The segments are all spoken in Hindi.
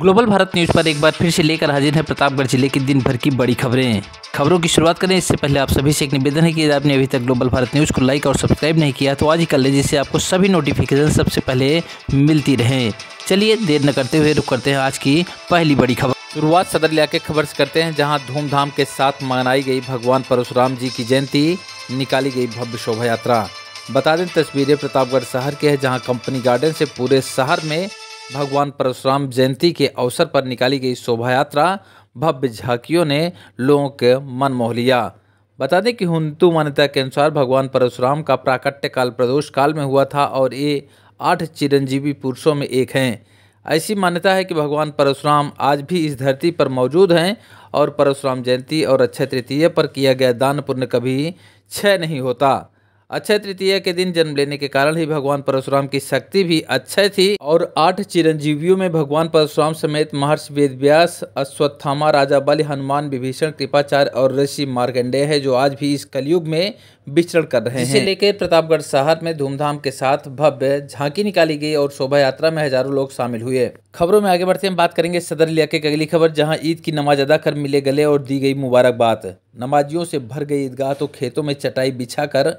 ग्लोबल भारत न्यूज़ पर एक बार फिर से लेकर हाजिर है प्रतापगढ़ जिले की दिन भर की बड़ी खबरें खबरों की शुरुआत करें इससे पहले आप सभी से एक निवेदन है कि यदि आपने अभी तक ग्लोबल भारत न्यूज़ को लाइक और सब्सक्राइब नहीं किया तो आज ही कर लें जिससे आपको सभी नोटिफिकेशन सबसे पहले मिलती रहे चलिए देर न करते हुए रुक करते हैं आज की पहली बड़ी खबर शुरुआत सदर के खबर से करते हैं जहां धूमधाम के साथ मनाई गई भगवान परशुराम जी की जयंती निकाली गई भव्य शोभा यात्रा बता दें तस्वीरें प्रतापगढ़ शहर के है जहां कंपनी गार्डन से पूरे शहर में भगवान परशुराम जयंती के अवसर पर निकाली गई शोभा यात्रा भव्य झांकियों ने लोगों के मन मोह लिया बता दें कि हिंदू मान्यता के अनुसार भगवान परशुराम का प्राकट्य काल प्रदोष काल में हुआ था और ये आठ चिरंजीवी पुरुषों में एक हैं ऐसी मान्यता है कि भगवान परशुराम आज भी इस धरती पर मौजूद हैं और परशुराम जयंती और अक्षय तृतीय पर किया गया दान पुण्य कभी क्षय नहीं होता अक्षय तृतीया के दिन जन्म लेने के कारण ही भगवान परशुराम की शक्ति भी अक्षय थी और आठ चिरंजीवियों में भगवान परशुराम समेत महर्षि व्यास अश्वत्थामा राजा बल हनुमान विभीषण कृपाचार्य और ऋषि मार्गंडेय है जो आज भी इस कलयुग में विचरण कर रहे हैं लेकर प्रतापगढ़ शहर में धूमधाम के साथ भव्य झांकी निकाली गई और शोभा यात्रा में हजारों लोग शामिल हुए खबरों में आगे बढ़ते हम बात करेंगे सदर इलाके की अगली खबर जहां ईद की नमाज अदा कर मिले गले और दी गई मुबारकबाद नमाजियों से भर गई ईदगाह तो खेतों में चटाई बिछाकर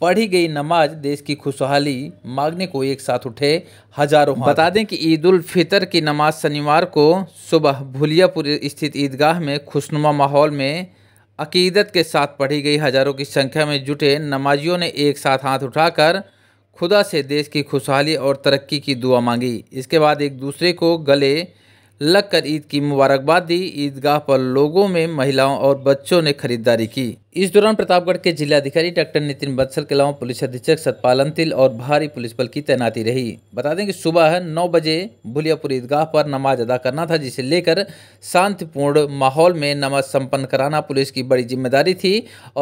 पढ़ी गई नमाज देश की खुशहाली मांगने को एक साथ उठे हजारों बता दें कि ईद उल फितर की नमाज शनिवार को सुबह भुलियापुर स्थित ईदगाह में खुशनुमा माहौल में अकीदत के साथ पढ़ी गई हजारों की संख्या में जुटे नमाजियों ने एक साथ हाथ उठाकर खुदा से देश की खुशहाली और तरक्की की दुआ मांगी इसके बाद एक दूसरे को गले लगकर ईद की मुबारकबाद दी ईदगाह पर लोगों में महिलाओं और बच्चों ने खरीदारी की इस दौरान प्रतापगढ़ के जिलाधिकारी डॉक्टर नितिन बत्सल के अलावा पुलिस अधीक्षक सतपालन तिल और भारी पुलिस बल की तैनाती रही बता दें कि सुबह नौ बजे भुलियापुर ईदगाह पर नमाज अदा करना था जिसे लेकर शांतिपूर्ण माहौल में नमाज संपन्न कराना पुलिस की बड़ी जिम्मेदारी थी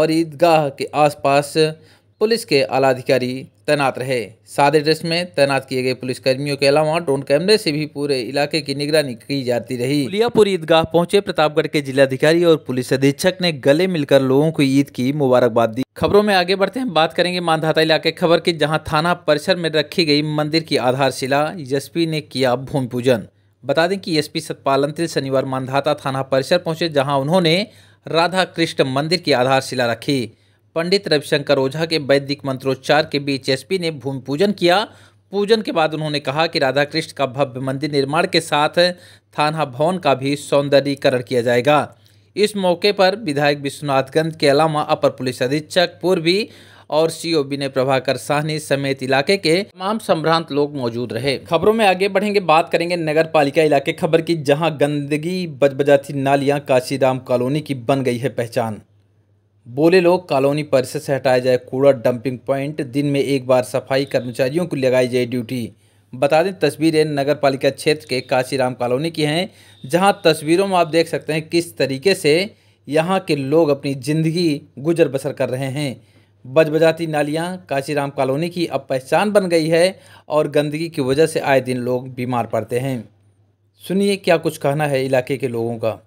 और ईदगाह के आसपास पुलिस के आला अधिकारी तैनात रहे सादे ड्रेस में तैनात किए गए पुलिसकर्मियों के अलावा ड्रोन कैमरे से भी पूरे इलाके की निगरानी की जाती रही लियापुरी ईदगाह पहुंचे प्रतापगढ़ के जिलाधिकारी और पुलिस अधीक्षक ने गले मिलकर लोगों को ईद की मुबारकबाद दी खबरों में आगे बढ़ते हैं बात करेंगे मानधाता इलाके खबर की जहाँ थाना परिसर में रखी गई मंदिर की आधारशिला एस ने किया भूमि पूजन बता दें कि एसपी सतपाल अंतिल शनिवार मानधाता थाना परिसर पहुंचे जहां उन्होंने राधा कृष्ण मंदिर की आधारशिला रखी पंडित रविशंकर ओझा के वैदिक मंत्रोच्चार के बीच एसपी ने भूमि पूजन किया पूजन के बाद उन्होंने कहा कि राधा कृष्ण का भव्य मंदिर निर्माण के साथ थाना भवन का भी सौंदर्यीकरण किया जाएगा इस मौके पर विधायक विश्वनाथगंज के अलावा अपर पुलिस अधीक्षक पूर्वी और सीओ विनय प्रभाकर साहनी समेत इलाके के तमाम संभ्रांत लोग मौजूद रहे खबरों में आगे बढ़ेंगे बात करेंगे नगर पालिका इलाके खबर की जहां गंदगी बजबजाती नालियां काशीराम कॉलोनी की बन गई है पहचान बोले लोग कॉलोनी परिसर से हटाया जाए कूड़ा डंपिंग पॉइंट दिन में एक बार सफाई कर्मचारियों को लगाई जाए ड्यूटी बता दें तस्वीरें नगर पालिका क्षेत्र के काशीराम कॉलोनी की हैं जहां तस्वीरों में आप देख सकते हैं किस तरीके से यहां के लोग अपनी ज़िंदगी गुजर बसर कर रहे हैं बज बजाती नालियाँ काशीराम कॉलोनी की अब पहचान बन गई है और गंदगी की वजह से आए दिन लोग बीमार पड़ते हैं सुनिए क्या कुछ कहना है इलाके के लोगों का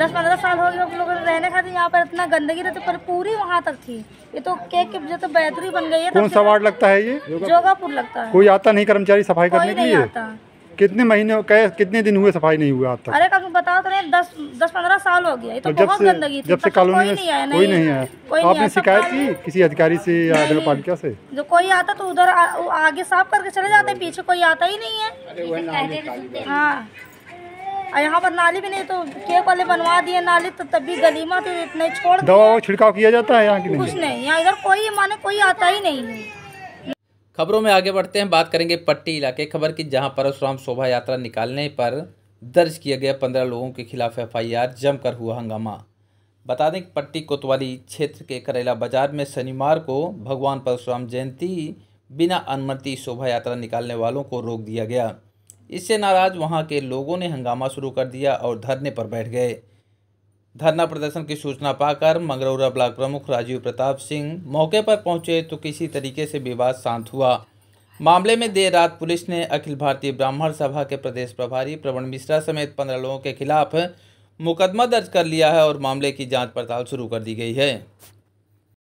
दस पंद्रह साल हो गए हम लोग रहने खाते यहाँ पर इतना गंदगी रहती पर पूरी वहाँ तक थी ये तो केक के जो तो बेहतरी बन गई है कौन सा वार्ड लगता है ये जोगापुर लगता है कोई आता नहीं कर्मचारी सफाई करने के लिए कितने महीने कितने दिन हुए सफाई नहीं हुआ आता अरे कभी बताओ तो नहीं दस दस पंद्रह साल हो गया तो, तो बहुत गंदगी जब से कॉलोनी में कोई नहीं आया आपने शिकायत की किसी अधिकारी से या नगर पालिका से जो कोई आता तो उधर आगे साफ करके चले जाते पीछे कोई आता ही नहीं है हाँ और यहाँ पर नाली भी नहीं तो केक वाले बनवा दिए नाली तो तब भी गलीमा तो इतने छोड़ दवा छिड़काव किया जाता है यहाँ की कुछ नहीं यहाँ इधर कोई माने कोई आता ही नहीं है खबरों में आगे बढ़ते हैं बात करेंगे पट्टी इलाके खबर की जहां परशुराम शोभा यात्रा निकालने पर दर्ज किया गया पंद्रह लोगों के खिलाफ एफआईआर जमकर हुआ हंगामा बता दें कि पट्टी कोतवाली क्षेत्र के करेला बाजार में शनिवार को भगवान परशुराम जयंती बिना अनुमति शोभा यात्रा निकालने वालों को रोक दिया गया इससे नाराज़ वहाँ के लोगों ने हंगामा शुरू कर दिया और धरने पर बैठ गए धरना प्रदर्शन की सूचना पाकर मंगरौरा ब्लॉक प्रमुख राजीव प्रताप सिंह मौके पर पहुंचे तो किसी तरीके से विवाद शांत हुआ मामले में देर रात पुलिस ने अखिल भारतीय ब्राह्मण सभा के प्रदेश प्रभारी प्रवण मिश्रा समेत पंद्रह लोगों के खिलाफ मुकदमा दर्ज कर लिया है और मामले की जांच पड़ताल शुरू कर दी गई है